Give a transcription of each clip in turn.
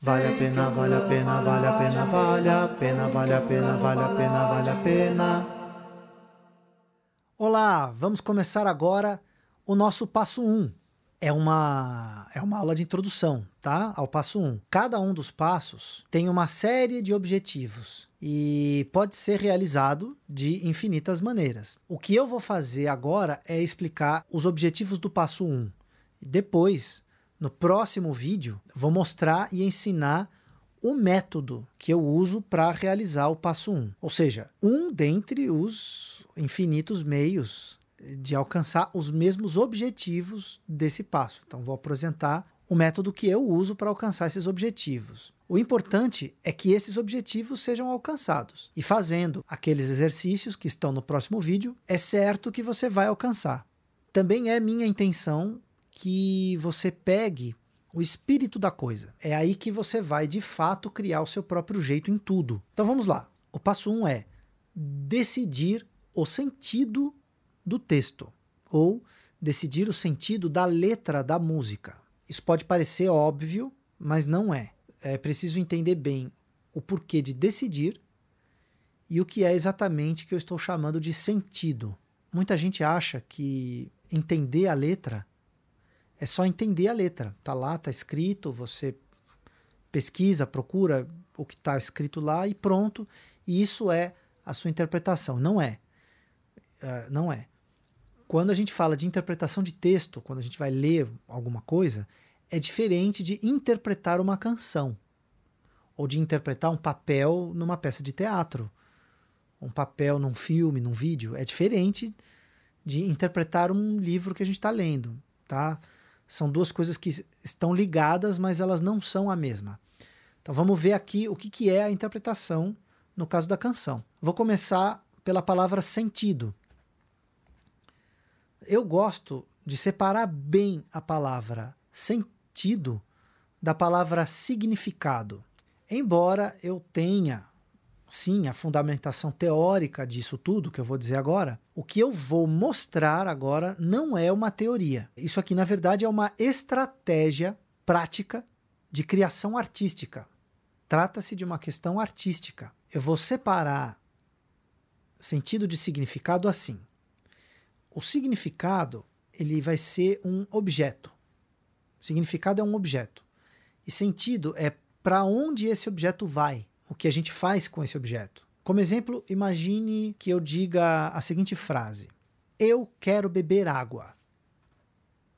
Vale a pena, vale a pena, vale a pena, vale a pena, vale a pena, vale a pena, vale a pena. Olá, vamos começar agora o nosso passo 1. Um. É uma é uma aula de introdução, tá? Ao passo 1. Um. Cada um dos passos tem uma série de objetivos e pode ser realizado de infinitas maneiras. O que eu vou fazer agora é explicar os objetivos do passo 1. Depois, no próximo vídeo, vou mostrar e ensinar o método que eu uso para realizar o passo 1. Ou seja, um dentre os infinitos meios de alcançar os mesmos objetivos desse passo. Então, vou apresentar o método que eu uso para alcançar esses objetivos. O importante é que esses objetivos sejam alcançados. E fazendo aqueles exercícios que estão no próximo vídeo, é certo que você vai alcançar. Também é minha intenção que você pegue o espírito da coisa. É aí que você vai de fato criar o seu próprio jeito em tudo. Então vamos lá. O passo 1 um é decidir o sentido do texto ou decidir o sentido da letra da música. Isso pode parecer óbvio, mas não é. É preciso entender bem o porquê de decidir e o que é exatamente que eu estou chamando de sentido. Muita gente acha que entender a letra é só entender a letra. Tá lá, tá escrito, você pesquisa, procura o que está escrito lá e pronto. E isso é a sua interpretação. Não é. Uh, não é. Quando a gente fala de interpretação de texto, quando a gente vai ler alguma coisa, é diferente de interpretar uma canção ou de interpretar um papel numa peça de teatro, um papel num filme, num vídeo. É diferente de interpretar um livro que a gente está lendo, tá? São duas coisas que estão ligadas, mas elas não são a mesma. Então vamos ver aqui o que, que é a interpretação no caso da canção. Vou começar pela palavra sentido. Eu gosto de separar bem a palavra sentido da palavra significado. Embora eu tenha sim a fundamentação teórica disso tudo que eu vou dizer agora, o que eu vou mostrar agora não é uma teoria. Isso aqui, na verdade, é uma estratégia prática de criação artística. Trata-se de uma questão artística. Eu vou separar sentido de significado assim. O significado, ele vai ser um objeto. O significado é um objeto. E sentido é para onde esse objeto vai o que a gente faz com esse objeto. Como exemplo, imagine que eu diga a seguinte frase: Eu quero beber água.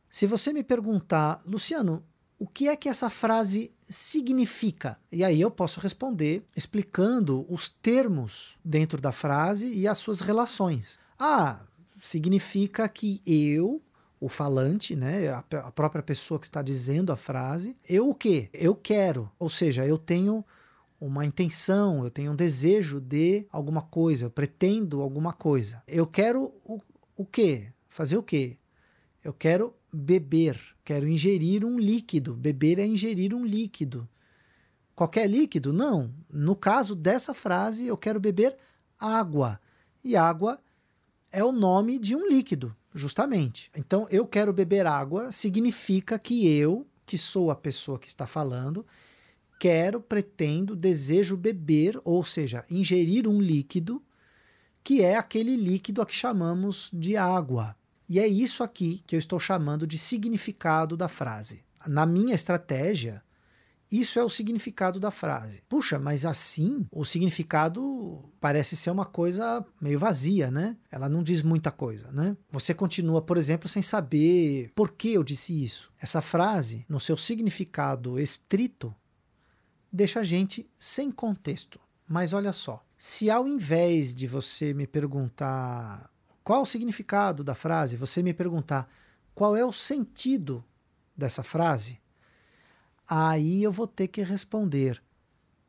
Se você me perguntar, Luciano, o que é que essa frase significa? E aí eu posso responder explicando os termos dentro da frase e as suas relações. Ah, significa que eu, o falante, né, a, a própria pessoa que está dizendo a frase, eu o quê? Eu quero, ou seja, eu tenho uma intenção, eu tenho um desejo de alguma coisa, eu pretendo alguma coisa. Eu quero o, o quê? Fazer o quê? Eu quero beber, quero ingerir um líquido. Beber é ingerir um líquido. Qualquer líquido? Não. No caso dessa frase, eu quero beber água. E água é o nome de um líquido, justamente. Então, eu quero beber água significa que eu, que sou a pessoa que está falando, quero, pretendo, desejo beber, ou seja, ingerir um líquido, que é aquele líquido a que chamamos de água. E é isso aqui que eu estou chamando de significado da frase. Na minha estratégia, isso é o significado da frase. Puxa, mas assim o significado parece ser uma coisa meio vazia, né? Ela não diz muita coisa, né? Você continua, por exemplo, sem saber por que eu disse isso. Essa frase, no seu significado estrito, deixa a gente sem contexto. Mas olha só, se ao invés de você me perguntar qual o significado da frase, você me perguntar qual é o sentido dessa frase, aí eu vou ter que responder: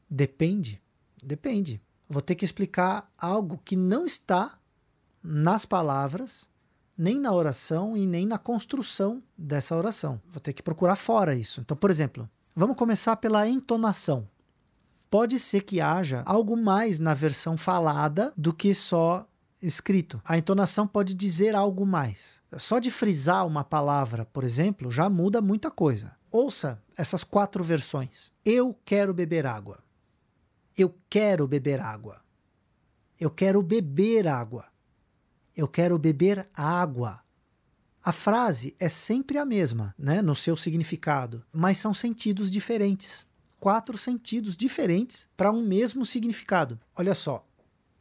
depende, depende. Vou ter que explicar algo que não está nas palavras, nem na oração e nem na construção dessa oração. Vou ter que procurar fora isso. Então, por exemplo, Vamos começar pela entonação. Pode ser que haja algo mais na versão falada do que só escrito. A entonação pode dizer algo mais. Só de frisar uma palavra, por exemplo, já muda muita coisa. Ouça essas quatro versões. Eu quero beber água. Eu quero beber água. Eu quero beber água. Eu quero beber água. A frase é sempre a mesma, né, no seu significado, mas são sentidos diferentes. Quatro sentidos diferentes para um mesmo significado. Olha só.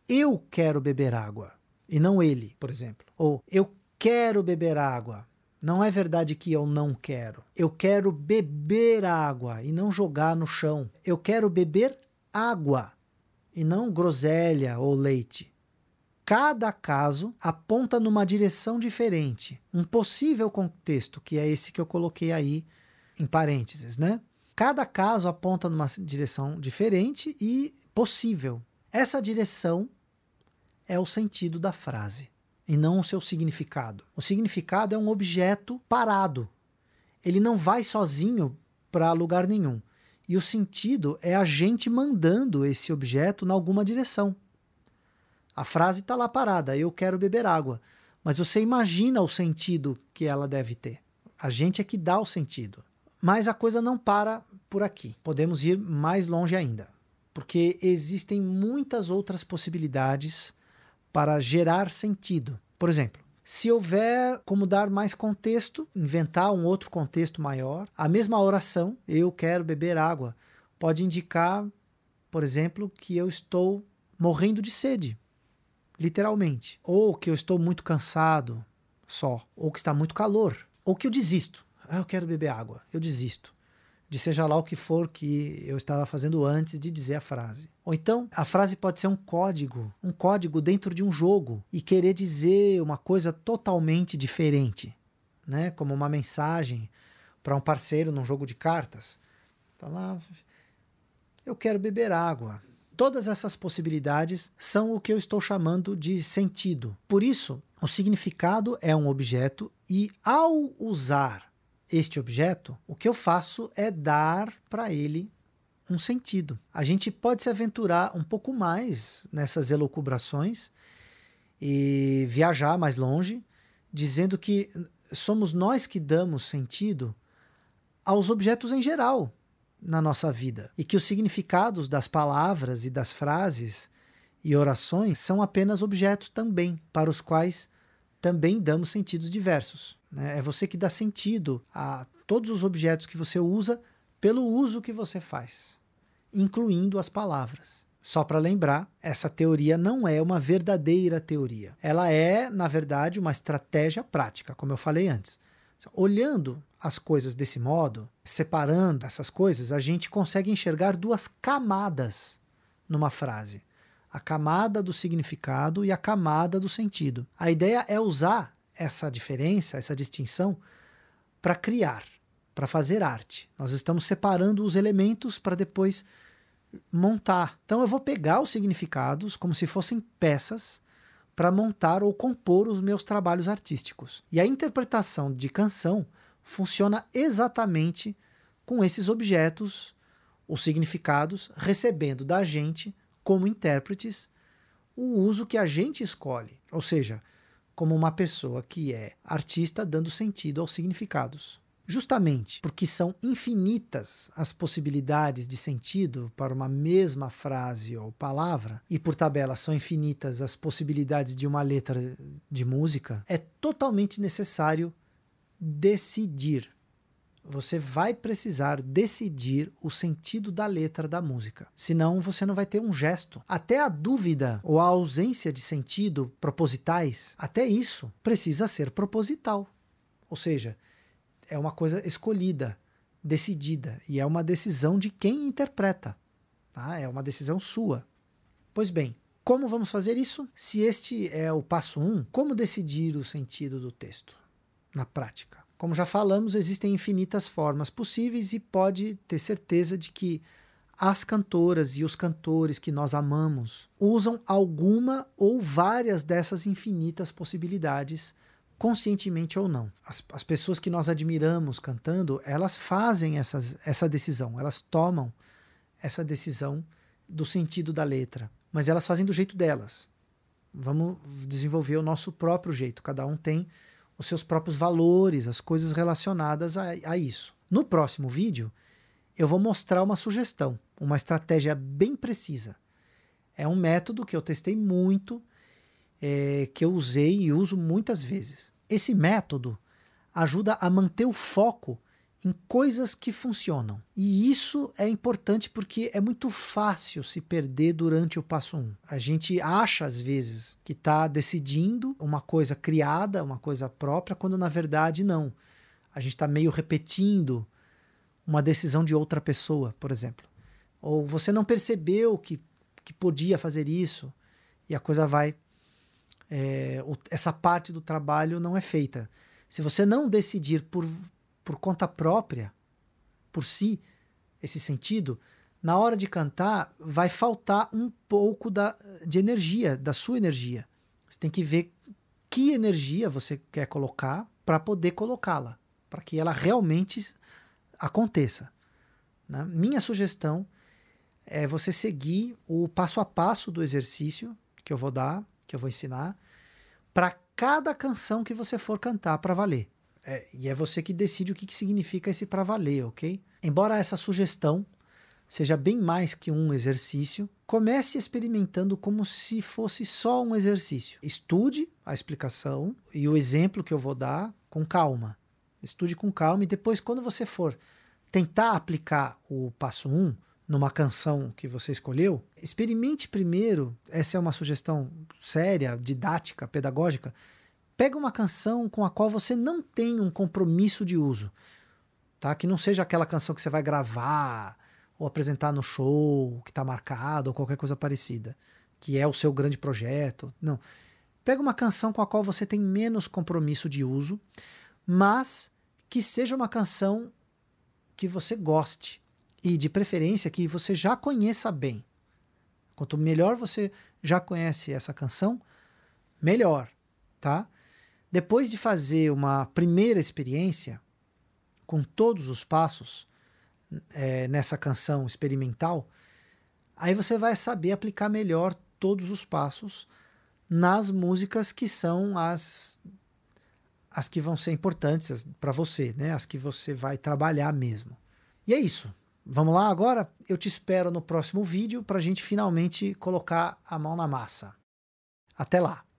Eu quero beber água e não ele, por exemplo. Ou eu quero beber água. Não é verdade que eu não quero. Eu quero beber água e não jogar no chão. Eu quero beber água e não groselha ou leite. Cada caso aponta numa direção diferente, um possível contexto, que é esse que eu coloquei aí em parênteses, né? Cada caso aponta numa direção diferente e possível. Essa direção é o sentido da frase e não o seu significado. O significado é um objeto parado. Ele não vai sozinho para lugar nenhum. E o sentido é a gente mandando esse objeto em alguma direção. A frase está lá parada, eu quero beber água. Mas você imagina o sentido que ela deve ter. A gente é que dá o sentido. Mas a coisa não para por aqui. Podemos ir mais longe ainda, porque existem muitas outras possibilidades para gerar sentido. Por exemplo, se houver como dar mais contexto, inventar um outro contexto maior, a mesma oração, eu quero beber água, pode indicar, por exemplo, que eu estou morrendo de sede literalmente. Ou que eu estou muito cansado só, ou que está muito calor, ou que eu desisto. Ah, eu quero beber água, eu desisto. De seja lá o que for que eu estava fazendo antes de dizer a frase. Ou então, a frase pode ser um código, um código dentro de um jogo e querer dizer uma coisa totalmente diferente, né? Como uma mensagem para um parceiro num jogo de cartas. Tá lá, eu quero beber água. Todas essas possibilidades são o que eu estou chamando de sentido. Por isso, o significado é um objeto e ao usar este objeto, o que eu faço é dar para ele um sentido. A gente pode se aventurar um pouco mais nessas elucubrações e viajar mais longe, dizendo que somos nós que damos sentido aos objetos em geral na nossa vida e que os significados das palavras e das frases e orações são apenas objetos também para os quais também damos sentidos diversos. Né? É você que dá sentido a todos os objetos que você usa pelo uso que você faz, incluindo as palavras. Só para lembrar, essa teoria não é uma verdadeira teoria. Ela é, na verdade, uma estratégia prática, como eu falei antes. Olhando as coisas desse modo, separando essas coisas, a gente consegue enxergar duas camadas numa frase: a camada do significado e a camada do sentido. A ideia é usar essa diferença, essa distinção, para criar, para fazer arte. Nós estamos separando os elementos para depois montar. Então eu vou pegar os significados como se fossem peças para montar ou compor os meus trabalhos artísticos. E a interpretação de canção funciona exatamente com esses objetos, os significados, recebendo da gente, como intérpretes, o uso que a gente escolhe, ou seja, como uma pessoa que é artista dando sentido aos significados justamente porque são infinitas as possibilidades de sentido para uma mesma frase ou palavra, e por tabela são infinitas as possibilidades de uma letra de música, é totalmente necessário decidir. Você vai precisar decidir o sentido da letra da música. Senão, você não vai ter um gesto. Até a dúvida ou a ausência de sentido propositais, até isso precisa ser proposital. Ou seja, é uma coisa escolhida, decidida, e é uma decisão de quem interpreta. Tá? É uma decisão sua. Pois bem, como vamos fazer isso? Se este é o passo 1, um, como decidir o sentido do texto na prática? Como já falamos, existem infinitas formas possíveis e pode ter certeza de que as cantoras e os cantores que nós amamos usam alguma ou várias dessas infinitas possibilidades conscientemente ou não. As, as pessoas que nós admiramos cantando, elas fazem essas, essa decisão, elas tomam essa decisão do sentido da letra, mas elas fazem do jeito delas. Vamos desenvolver o nosso próprio jeito, cada um tem os seus próprios valores, as coisas relacionadas a, a isso. No próximo vídeo, eu vou mostrar uma sugestão, uma estratégia bem precisa. É um método que eu testei muito é, que eu usei e uso muitas vezes. Esse método ajuda a manter o foco em coisas que funcionam. E isso é importante porque é muito fácil se perder durante o passo 1. Um. A gente acha, às vezes, que está decidindo uma coisa criada, uma coisa própria, quando na verdade não. A gente está meio repetindo uma decisão de outra pessoa, por exemplo. Ou você não percebeu que, que podia fazer isso e a coisa vai é, o, essa parte do trabalho não é feita. Se você não decidir por, por conta própria, por si, esse sentido, na hora de cantar vai faltar um pouco da, de energia, da sua energia. Você tem que ver que energia você quer colocar para poder colocá-la, para que ela realmente aconteça. Né? Minha sugestão é você seguir o passo a passo do exercício que eu vou dar que eu vou ensinar, para cada canção que você for cantar para valer. É, e é você que decide o que, que significa esse para valer, ok? Embora essa sugestão seja bem mais que um exercício, comece experimentando como se fosse só um exercício. Estude a explicação e o exemplo que eu vou dar com calma. Estude com calma e depois, quando você for tentar aplicar o passo 1, um, numa canção que você escolheu, experimente primeiro, essa é uma sugestão séria, didática, pedagógica, pega uma canção com a qual você não tem um compromisso de uso, tá? Que não seja aquela canção que você vai gravar ou apresentar no show que está marcado ou qualquer coisa parecida, que é o seu grande projeto. Não. Pega uma canção com a qual você tem menos compromisso de uso, mas que seja uma canção que você goste, e de preferência que você já conheça bem. Quanto melhor você já conhece essa canção, melhor, tá? Depois de fazer uma primeira experiência com todos os passos é, nessa canção experimental, aí você vai saber aplicar melhor todos os passos nas músicas que são as as que vão ser importantes para você, né? As que você vai trabalhar mesmo. E é isso. Vamos lá agora? Eu te espero no próximo vídeo para a gente finalmente colocar a mão na massa. Até lá!